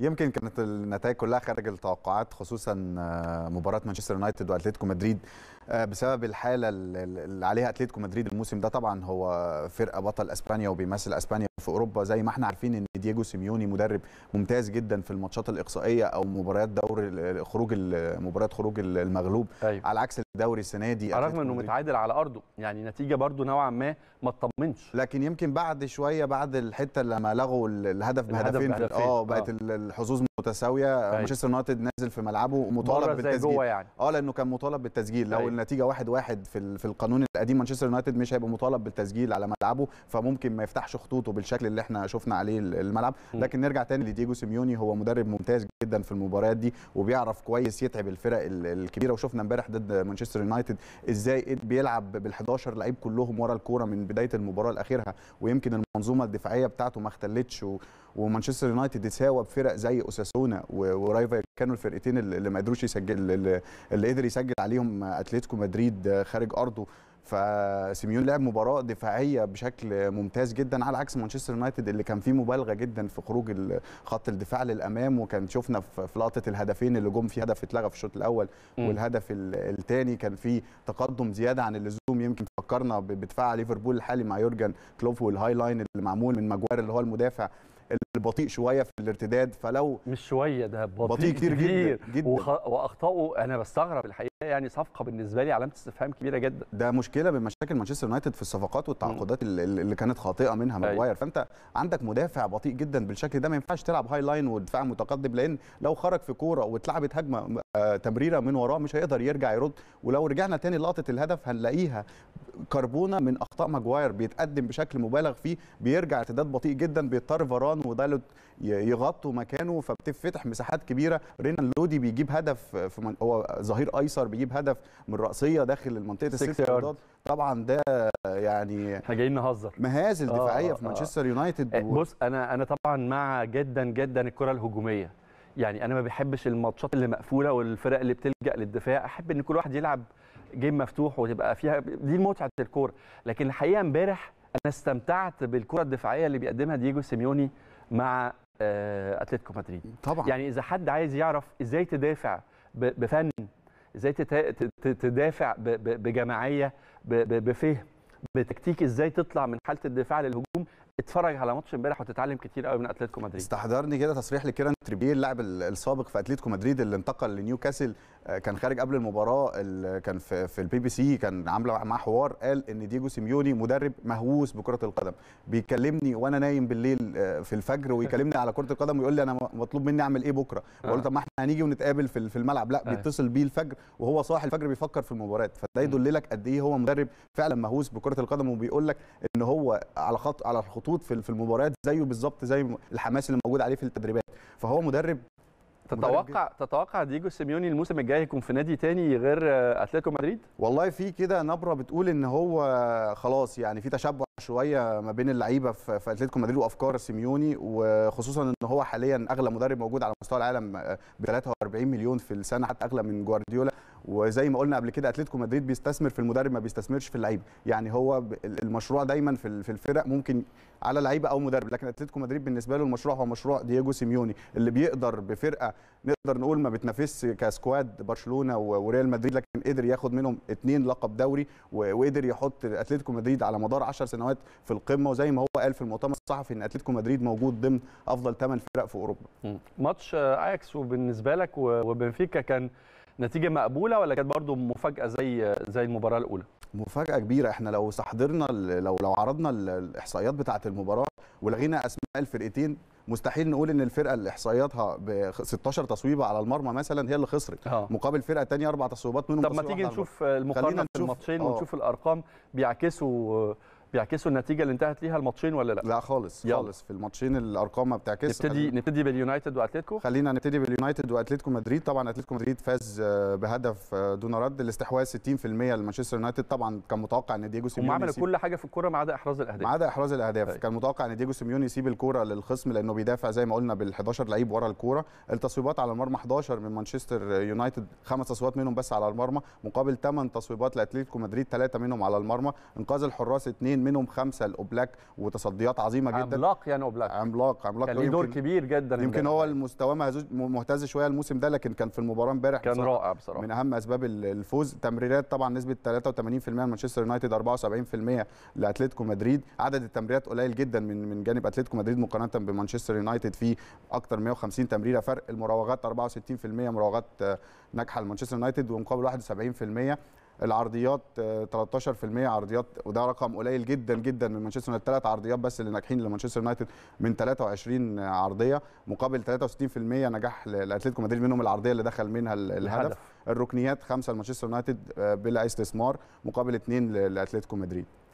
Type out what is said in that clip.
يمكن كانت النتائج كلها خارج التوقعات خصوصا آه، مباراه مانشستر يونايتد واتلتيكو مدريد آه، بسبب الحاله اللي عليها اتلتيكو مدريد الموسم ده طبعا هو فرقه بطل اسبانيا وبيمثل اسبانيا في اوروبا زي ما احنا عارفين ان دييجو سيميوني مدرب ممتاز جدا في الماتشات الاقصائيه او مباريات دوري خروج مباريات خروج المغلوب أيوة. على عكس دوري السنه دي رغم انه متعادل على ارضه يعني نتيجه برضه نوعا ما ما تطمنش لكن يمكن بعد شويه بعد الحته لما لغوا الهدف بهدفين اه بقت آه. الحظوظ متساويه أيوة. مانشستر يونايتد نازل في ملعبه ومطالب بالتسجيل يعني. اه لانه كان مطالب بالتسجيل لو أي. أيوة. النتيجه واحد واحد في, في القانون القديم مانشستر يونايتد مش هيبقى مطالب بالتسجيل على ملعبه فممكن ما يفتحش خطوطه بالشكل اللي احنا شفنا عليه الملعب لكن نرجع تاني لديجو سيميوني هو مدرب ممتاز جدا في المباريات دي وبيعرف كويس يتعب الفرق الكبيره وشفنا امبارح ضد مانشستر يونايتد ازاي بيلعب بال11 لعيب كلهم ورا الكوره من بدايه المباراه لاخرها ويمكن المنظومه الدفاعيه بتاعته ما اختلتش و... ومانشستر يونايتد تساوى بفرق زي اساسونا ورايفا كانوا الفرقتين اللي ما قدروش يسجل اللي قدر يسجل عليهم اتلتيكو مدريد خارج ارضه فسيميون لعب مباراه دفاعيه بشكل ممتاز جدا على عكس مانشستر يونايتد اللي كان فيه مبالغه جدا في خروج خط الدفاع للامام وكان شفنا في لقطه الهدفين اللي جم في هدف اتلغى في الشوط الاول والهدف الثاني كان فيه تقدم زياده عن اللزوم يمكن فكرنا بدفاع ليفربول الحالي مع يورجن كلوف والهاي لاين اللي معمول من ماجوار اللي هو المدافع البطيء شويه في الارتداد فلو مش شويه ده بطيء, بطيء كتير, جدا, جداً. وخ... واخطاؤه انا بستغرب الحقيقه يعني صفقه بالنسبه لي علامه استفهام كبيره جدا ده مشكله من مشاكل مانشستر يونايتد في الصفقات والتعاقدات اللي كانت خاطئه منها أيوة. ماجواير فانت عندك مدافع بطيء جدا بالشكل ده ما ينفعش تلعب هاي لاين ودفاع متقدم لان لو خرج في كوره واتلعبت هجمه آه، تمريره من وراه مش هيقدر يرجع يرد ولو رجعنا تاني لقطه الهدف هنلاقيها كربونه من اخطاء ماجواير بيتقدم بشكل مبالغ فيه بيرجع ارتداد بطيء جدا بيضطر فاران وده بقى يغطوا مكانه فبتفتح مساحات كبيره رينال لودي بيجيب هدف في من... هو ظهير ايسر بيجيب هدف من راسيه داخل منطقه الست طبعا ده يعني احنا جايين نهزر مهازل آه، دفاعيه آه في آه. مانشستر يونايتد آه. و... بص انا انا طبعا مع جدا جدا الكره الهجوميه يعني انا ما بحبش الماتشات اللي مقفوله والفرق اللي بتلجا للدفاع احب ان كل واحد يلعب جيم مفتوح وتبقى فيها دي متعه الكوره لكن الحقيقه امبارح انا استمتعت بالكره الدفاعيه اللي بيقدمها دييجو سيميوني مع آه، اتلتيكو مدريد طبعا يعني اذا حد عايز يعرف ازاي تدافع بفن ازاي تدافع بجماعيه بفهم بتكتيك ازاي تطلع من حاله الدفاع للهجوم اتفرج على ماتش امبارح وتتعلم كتير قوي من اتلتيكو مدريد استحضرني كده تصريح لكيران تريبيه اللاعب السابق في اتلتيكو مدريد اللي انتقل لنيوكاسل آه، كان خارج قبل المباراه كان في, في البي بي سي كان عامله معاه حوار قال ان ديجو سيميوني مدرب مهووس بكره القدم بيكلمني وانا نايم بالليل آه، في الفجر ويكلمني على كره القدم ويقول لي انا مطلوب مني اعمل ايه بكره آه. بقول له طب ما احنا هنيجي ونتقابل في الملعب لا بيتصل بيه الفجر وهو صاحي الفجر بيفكر في المباريات فده يدل لك قد ايه هو مدرب فعلا مهووس بكره القدم وبيقول لك ان هو على خط على الخطوط الخطوط في المباريات زيه بالظبط زي الحماس اللي موجود عليه في التدريبات فهو مدرب تتوقع تتوقع ديجو سيميوني الموسم الجاي يكون في نادي تاني غير آه، اتلتيكو مدريد؟ والله في كده نبره بتقول ان هو خلاص يعني في تشبع شويه ما بين اللعيبه في اتلتيكو مدريد وافكار سيميوني وخصوصا ان هو حاليا اغلى مدرب موجود على مستوى العالم آه، ب 43 مليون في السنه حتى اغلى من جوارديولا وزي ما قلنا قبل كده اتلتيكو مدريد بيستثمر في المدرب ما بيستثمرش في اللعيبه يعني هو المشروع دايما في الفرق ممكن على لعيبه او مدرب لكن اتلتيكو مدريد بالنسبه له المشروع هو مشروع دييجو سيميوني اللي بيقدر بفرقه نقدر نقول ما بتنافسش كسكواد برشلونه وريال مدريد لكن قدر ياخد منهم اثنين لقب دوري وقدر يحط اتلتيكو مدريد على مدار 10 سنوات في القمه وزي ما هو قال في المؤتمر الصحفي ان اتلتيكو مدريد موجود ضمن افضل ثمان فرق في اوروبا ماتش آه، اياكس وبالنسبه لك وبنفيكا كان نتيجه مقبوله ولا كانت برضو مفاجاه زي زي المباراه الاولى مفاجاه كبيره احنا لو استحضرنا لو لو عرضنا الاحصائيات بتاعه المباراه ولغينا اسماء الفرقتين مستحيل نقول ان الفرقه اللي احصائياتها ب 16 تصويبه على المرمى مثلا هي اللي خسرت آه. مقابل فرقه ثانيه اربع تصويبات منهم طب ما تيجي نشوف المقارنه في الماتشين آه. ونشوف الارقام بيعكسوا بيعكسوا النتيجه اللي انتهت ليها الماتشين ولا لا؟ لا خالص يلا. خالص في الماتشين الارقام ما بتعكسش نبتدي خلينا... نبتدي باليونايتد واتلتيكو خلينا نبتدي باليونايتد واتلتيكو مدريد طبعا اتلتيكو مدريد فاز آه، بهدف آه، دون رد الاستحواذ 60% لمانشستر يونايتد طبعا كان متوقع ان دييجو سيميوني عملوا كل حاجه في الكوره ما عدا احراز الاهداف ما عدا احراز الاهداف طيب. كان متوقع ان دييجو سيميوني يسيب الكوره للخصم لانه بيدافع زي ما قلنا بال 11 لعيب ورا الكوره التصويبات على المرمى 11 من مانشستر يونايتد خمس تصويبات منهم بس على المرمى مقابل 8 تصويبات لاتلتيكو مدريد ثلاثه منهم على المرمى انقاذ الحراس اثنين منهم خمسه لاوبلاك وتصديات عظيمه جدا عملاق يعني اوبلاك عملاق عملاق كان دور كبير جدا يمكن هو المستوى مهتز شويه الموسم ده لكن كان في المباراه امبارح كان رائع بصراحه من اهم اسباب الفوز تمريرات طبعا نسبه 83% لمانشستر يونايتد 74% لاتلتيكو مدريد عدد التمريرات قليل جدا من من جانب اتلتيكو مدريد مقارنه بمانشستر يونايتد في اكثر 150 تمريره فرق المراوغات 64% مراوغات آه، ناجحه لمانشستر يونايتد ومقابل 71% العرضيات 13% آه، عرضيات وده رقم قليل جدا جدا من مانشستر يونايتد ثلاث عرضيات بس اللي ناجحين لمانشستر يونايتد من 23 عرضيه مقابل 63% نجاح لاتلتيكو مدريد منهم العرضيه اللي دخل منها الهدف الركنيات خمسه لمانشستر يونايتد آه، بلا استثمار مقابل اثنين لاتلتيكو مدريد